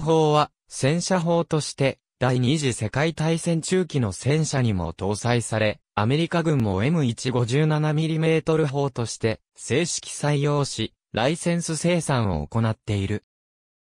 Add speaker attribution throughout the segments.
Speaker 1: 法は、戦車法として、第二次世界大戦中期の戦車にも搭載され、アメリカ軍も M157mm 砲として正式採用し、ライセンス生産を行っている。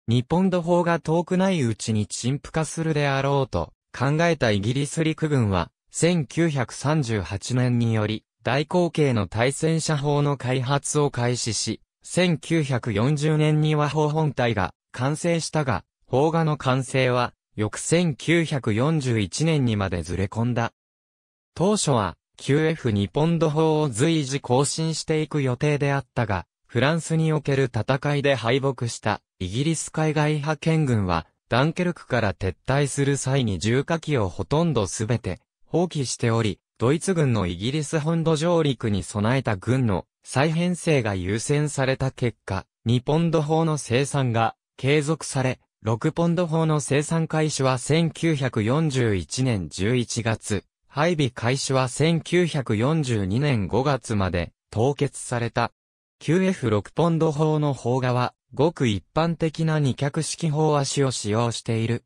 Speaker 1: 日本土砲が遠くないうちに陳腐化するであろうと考えたイギリス陸軍は、1938年により、大口径の対戦車砲の開発を開始し、1940年には砲本体が完成したが、邦画の完成は、翌1941年にまでずれ込んだ。当初は、q f 日ポンド法を随時更新していく予定であったが、フランスにおける戦いで敗北したイギリス海外派遣軍は、ダンケルクから撤退する際に重火器をほとんどすべて放棄しており、ドイツ軍のイギリス本土上陸に備えた軍の再編成が優先された結果、2ポンド法の生産が継続され、6ポンド砲の生産開始は1941年11月、配備開始は1942年5月まで凍結された。q f 6ポンド砲の砲画は、ごく一般的な二脚式砲足を使用している。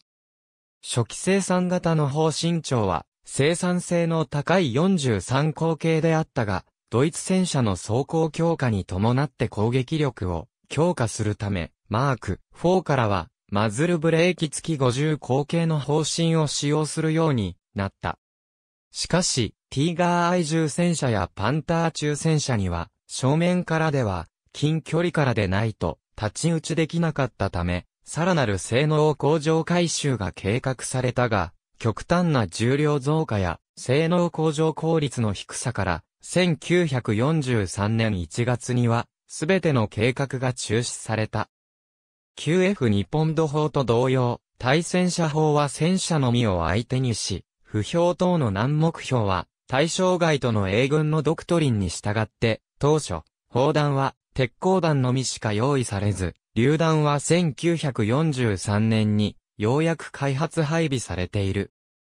Speaker 1: 初期生産型の砲身長は、生産性の高い43口径であったが、ドイツ戦車の走行強化に伴って攻撃力を強化するため、マーク4からはマズルブレーキ付き50口径の方針を使用するようになった。しかし、ティーガーアイ重戦車やパンター中戦車には、正面からでは、近距離からでないと、立ち打ちできなかったため、さらなる性能向上回収が計画されたが、極端な重量増加や、性能向上効率の低さから、1943年1月には、すべての計画が中止された。QF 2ポンド法と同様、対戦車法は戦車のみを相手にし、不評等の難目標は、対象外との英軍のドクトリンに従って、当初、砲弾は、鉄鋼弾のみしか用意されず、榴弾は1943年に、ようやく開発配備されている。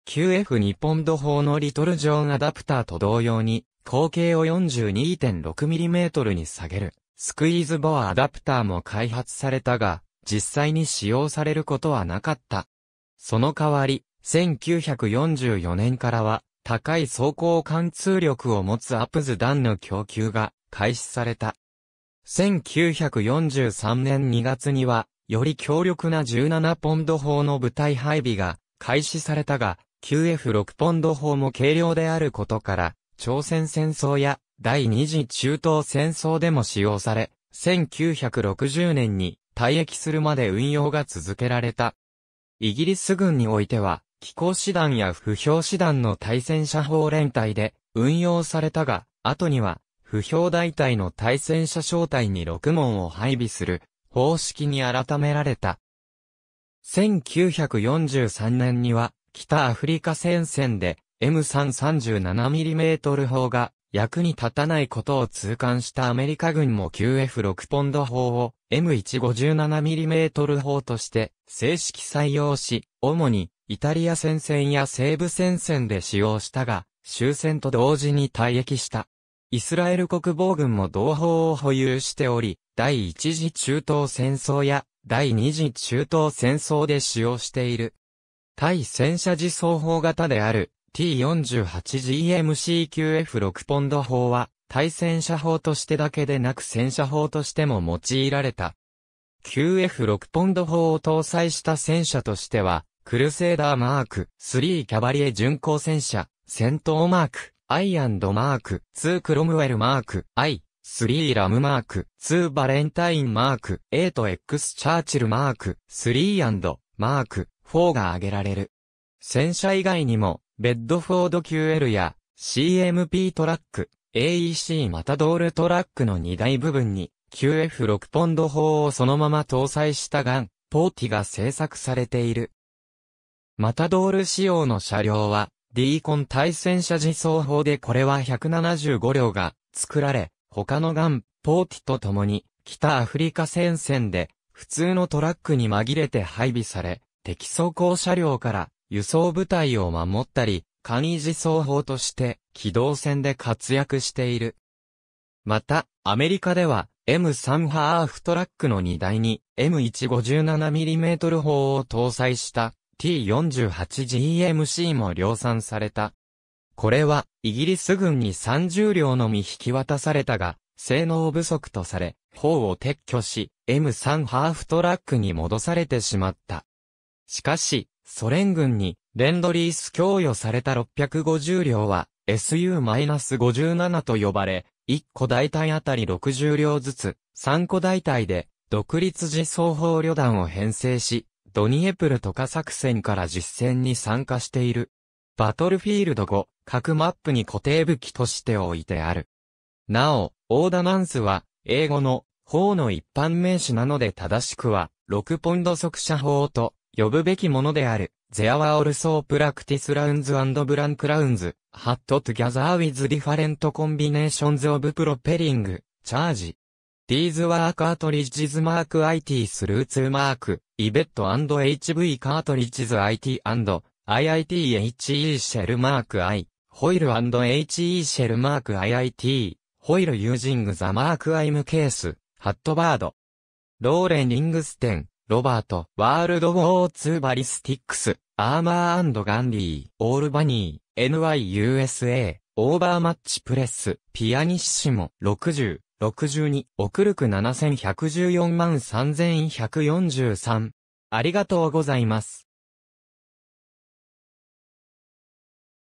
Speaker 1: QF 2ポンド砲のリトルジョーンアダプターと同様に、口径を 42.6mm に下げる、スクイーズボアアダプターも開発されたが、実際に使用されることはなかった。その代わり、1944年からは、高い走行貫通力を持つアプズ弾の供給が開始された。1943年2月には、より強力な17ポンド砲の部隊配備が開始されたが、q f 6ポンド砲も軽量であることから、朝鮮戦争や第二次中東戦争でも使用され、1960年に退役するまで運用が続けられた。イギリス軍においては、気候師団や不評師団の対戦車砲連隊で運用されたが、後には、不評大隊の対戦車小隊に6門を配備する方式に改められた。1943年には、北アフリカ戦線で M337mm 砲が役に立たないことを痛感したアメリカ軍も QF6 ポンド砲を M157mm 砲として正式採用し、主にイタリア戦線や西部戦線で使用したが、終戦と同時に退役した。イスラエル国防軍も同胞を保有しており、第一次中東戦争や第二次中東戦争で使用している。対戦車自走砲型である T48GMCQF6 ポンド砲は、対戦車砲としてだけでなく戦車砲としても用いられた。QF6 ポンド砲を搭載した戦車としては、クルセーダーマーク3キャバリエ巡航戦車、戦闘マーク、アイアンドマーク2クロムウェルマーク I、3ラムマーク2バレンタインマーク8 X チャーチルマーク3マーク4が挙げられる。戦車以外にも、ベッドフォード QL や CMP トラック、AEC マタドールトラックの荷台部分に QF6 ポンド砲をそのまま搭載したガン、ポーティが製作されている。マタドール仕様の車両は、D コン対戦車自走砲でこれは175両が作られ、他のガン、ポーティと共に、北アフリカ戦線で、普通のトラックに紛れて配備され、敵装甲車両から輸送部隊を守ったり、簡易自走砲として機動戦で活躍している。また、アメリカでは M3 ハーフトラックの荷台に M157mm 砲を搭載した T48GMC も量産された。これはイギリス軍に30両のみ引き渡されたが、性能不足とされ、砲を撤去し、M3 ハーフトラックに戻されてしまった。しかし、ソ連軍にレンドリース供与された650両は SU-57 と呼ばれ、1個大隊あたり60両ずつ、3個大隊で独立自走砲旅団を編成し、ドニエプルとか作戦から実戦に参加している。バトルフィールド後、各マップに固定武器として置いてある。なお、オーダナンスは、英語の、砲の一般名詞なので正しくは、6ポンド速射砲と、呼ぶべきものである。There were also practice rounds and blank rounds, had together with different combinations of propelling, charge. These were cartridges mark i t t h r o u g h t o mark, IBET and HV cartridges IT and IITHE shell mark I, Hoil and HE shell mark IIT, Hoil using the mark IM case, Hatbird. ローレニングステン、ロバート、ワールドウォー2バリスティックス、アーマーガンディー、オールバニー、NYUSA、オーバーマッチプレス、ピアニッシモ、60、62、クルク7114万3143。ありがとうございます。